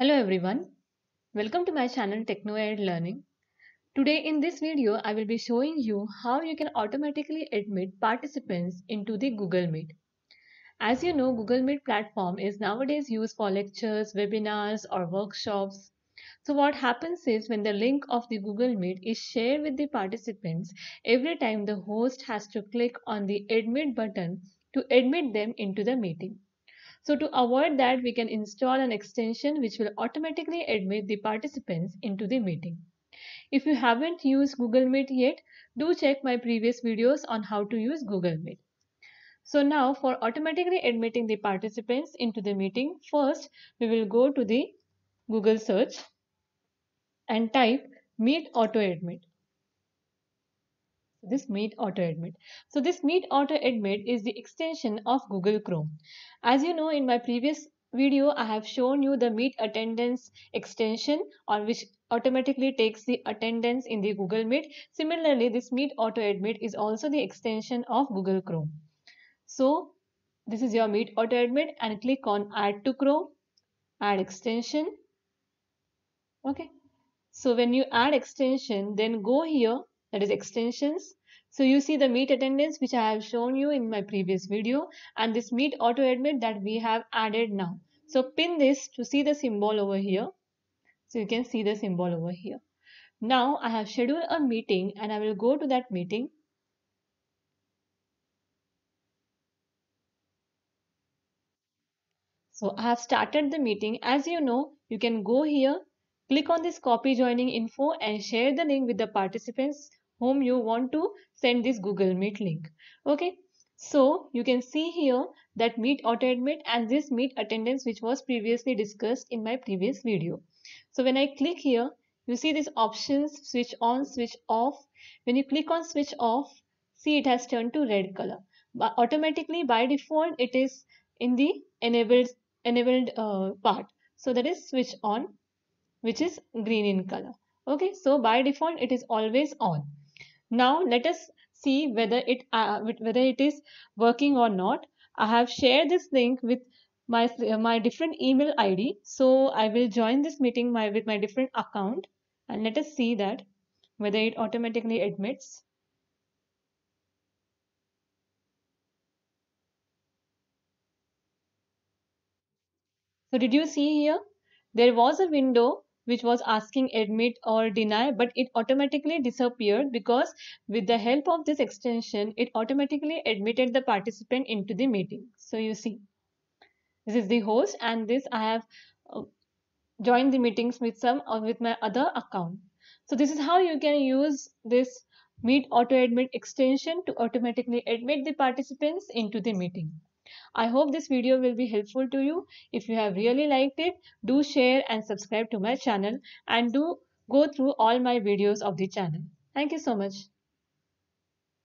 Hello everyone, welcome to my channel Ed Learning. Today in this video, I will be showing you how you can automatically admit participants into the Google Meet. As you know, Google Meet platform is nowadays used for lectures, webinars or workshops. So what happens is when the link of the Google Meet is shared with the participants, every time the host has to click on the admit button to admit them into the meeting. So to avoid that, we can install an extension which will automatically admit the participants into the meeting. If you haven't used Google Meet yet, do check my previous videos on how to use Google Meet. So now for automatically admitting the participants into the meeting, first we will go to the Google search and type meet auto admit this Meet Auto Admit. So this Meet Auto Admit is the extension of Google Chrome. As you know in my previous video I have shown you the Meet Attendance extension on which automatically takes the attendance in the Google Meet. Similarly this Meet Auto Admit is also the extension of Google Chrome. So this is your Meet Auto Admit and click on Add to Chrome, Add Extension. Okay. So when you add extension then go here that is extensions. So you see the meet attendance which I have shown you in my previous video and this meet auto admit that we have added now. So pin this to see the symbol over here. So you can see the symbol over here. Now I have scheduled a meeting and I will go to that meeting. So I have started the meeting. As you know, you can go here, click on this copy joining info and share the link with the participants whom you want to send this Google Meet link. Okay. So you can see here that meet auto admit and this meet attendance which was previously discussed in my previous video. So when I click here, you see these options switch on, switch off. When you click on switch off, see it has turned to red color. But automatically by default, it is in the enabled, enabled uh, part. So that is switch on, which is green in color. Okay, so by default, it is always on. Now let us see whether it uh, whether it is working or not. I have shared this link with my uh, my different email ID. So I will join this meeting my with my different account and let us see that whether it automatically admits. So did you see here? There was a window which was asking admit or deny but it automatically disappeared because with the help of this extension it automatically admitted the participant into the meeting so you see this is the host and this i have uh, joined the meetings with some or uh, with my other account so this is how you can use this meet auto admit extension to automatically admit the participants into the meeting I hope this video will be helpful to you. If you have really liked it, do share and subscribe to my channel and do go through all my videos of the channel. Thank you so much.